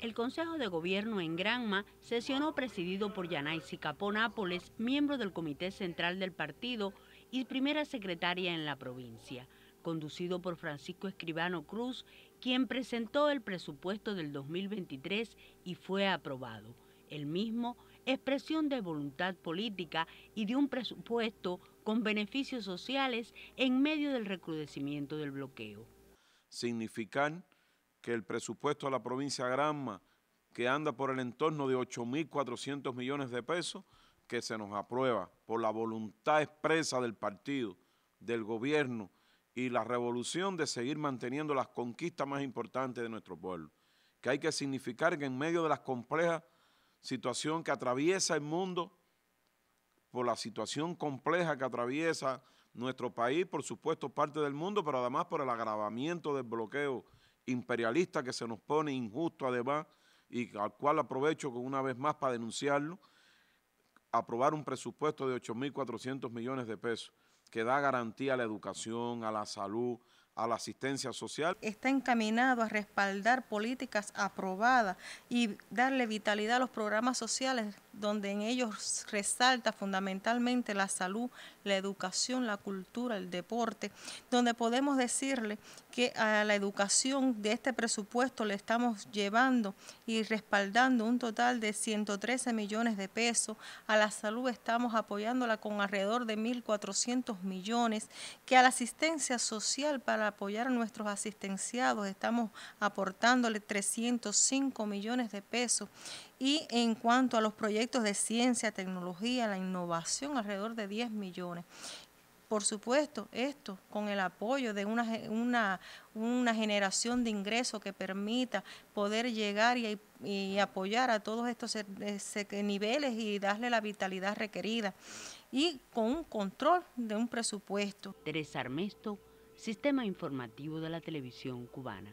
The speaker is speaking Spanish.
El Consejo de Gobierno en Granma sesionó presidido por Yanaisi Capó Nápoles, miembro del Comité Central del Partido y primera secretaria en la provincia, conducido por Francisco Escribano Cruz, quien presentó el presupuesto del 2023 y fue aprobado. El mismo, expresión de voluntad política y de un presupuesto con beneficios sociales en medio del recrudecimiento del bloqueo. Significan que el presupuesto de la provincia de Granma, que anda por el entorno de 8.400 millones de pesos, que se nos aprueba por la voluntad expresa del partido, del gobierno y la revolución de seguir manteniendo las conquistas más importantes de nuestro pueblo. Que hay que significar que en medio de la compleja situación que atraviesa el mundo, por la situación compleja que atraviesa nuestro país, por supuesto parte del mundo, pero además por el agravamiento del bloqueo imperialista que se nos pone, injusto además, y al cual aprovecho una vez más para denunciarlo, aprobar un presupuesto de 8.400 millones de pesos que da garantía a la educación, a la salud, a la asistencia social. Está encaminado a respaldar políticas aprobadas y darle vitalidad a los programas sociales donde en ellos resalta fundamentalmente la salud, la educación, la cultura, el deporte, donde podemos decirle que a la educación de este presupuesto le estamos llevando y respaldando un total de 113 millones de pesos, a la salud estamos apoyándola con alrededor de 1.400 millones, que a la asistencia social para apoyar a nuestros asistenciados estamos aportándole 305 millones de pesos y en cuanto a los proyectos de ciencia, tecnología, la innovación, alrededor de 10 millones. Por supuesto, esto con el apoyo de una, una, generación de ingresos que permita poder llegar y apoyar a todos estos eh, eh, niveles y darle la vitalidad requerida y con un control de un presupuesto. Teresa Armesto, Sistema Informativo de la Televisión Cubana.